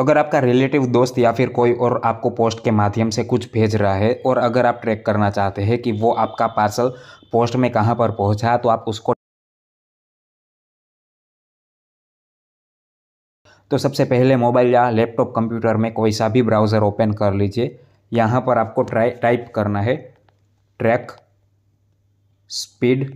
अगर आपका रिलेटिव दोस्त या फिर कोई और आपको पोस्ट के माध्यम से कुछ भेज रहा है और अगर आप ट्रैक करना चाहते हैं कि वो आपका पार्सल पोस्ट में कहाँ पर पहुँचा तो आप उसको तो सबसे पहले मोबाइल या लैपटॉप कंप्यूटर में कोई सा भी ब्राउज़र ओपन कर लीजिए यहाँ पर आपको ट्राई टाइप करना है ट्रैक स्पीड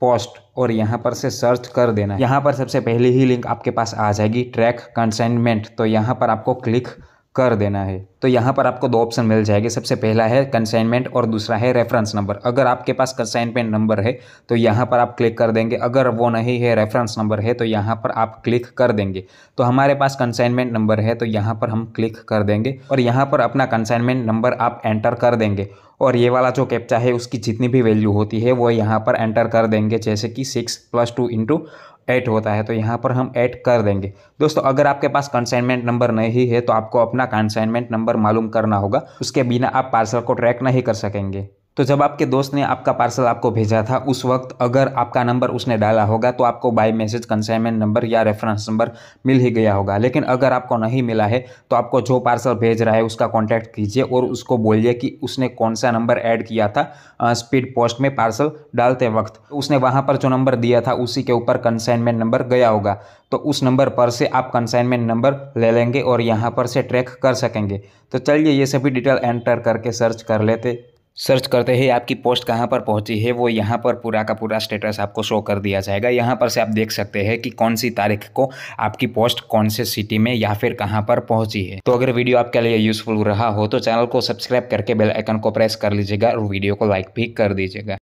पोस्ट और यहाँ पर से सर्च कर देना यहाँ पर सबसे पहले ही लिंक आपके पास आ जाएगी ट्रैक कंसाइनमेंट तो यहाँ पर आपको क्लिक कर देना है तो यहाँ पर आपको दो ऑप्शन मिल जाएंगे सबसे पहला है कंसाइनमेंट और दूसरा है रेफरेंस नंबर अगर आपके पास कंसाइनमेंट नंबर है तो यहाँ पर आप क्लिक कर देंगे अगर वो नहीं है रेफरेंस नंबर है तो यहाँ पर आप क्लिक कर देंगे तो हमारे पास कंसाइनमेंट नंबर है तो यहाँ पर हम क्लिक कर देंगे और यहाँ पर अपना कंसाइनमेंट नंबर आप एंटर कर देंगे और ये वाला जो कैप्चा है उसकी जितनी भी वैल्यू होती है वो यहाँ पर एंटर कर देंगे जैसे कि six plus two into add होता है तो यहाँ पर हम ऐड कर देंगे दोस्तों अगर आपके पास कंसाइनमेंट नंबर नहीं है तो आपको अपना कंसाइनमेंट नंबर मालूम करना होगा उसके बिना आप पार्सल को ट्रैक नहीं कर सकेंगे तो जब आपके दोस्त ने आपका पार्सल आपको भेजा था उस वक्त अगर आपका नंबर उसने डाला होगा तो आपको बाय मैसेज कंसाइनमेंट नंबर या रेफरेंस नंबर मिल ही गया होगा लेकिन अगर आपको नहीं मिला है तो आपको जो पार्सल भेज रहा है उसका कॉन्टैक्ट कीजिए और उसको बोलिए कि उसने कौन सा नंबर ऐड किया था स्पीड पोस्ट में पार्सल डालते वक्त उसने वहाँ पर जो नंबर दिया था उसी के ऊपर कंसाइनमेंट नंबर गया होगा तो उस नंबर पर से आप कंसाइनमेंट नंबर ले लेंगे और यहाँ पर से ट्रैक कर सकेंगे तो चलिए ये सभी डिटेल एंटर करके सर्च कर लेते सर्च करते ही आपकी पोस्ट कहाँ पर पहुंची है वो यहाँ पर पूरा का पूरा स्टेटस आपको शो कर दिया जाएगा यहाँ पर से आप देख सकते हैं कि कौन सी तारीख को आपकी पोस्ट कौन से सिटी में या फिर कहाँ पर पहुंची है तो अगर वीडियो आपके लिए यूजफुल रहा हो तो चैनल को सब्सक्राइब करके बेल आइकन को प्रेस कर लीजिएगा और वीडियो को लाइक भी कर दीजिएगा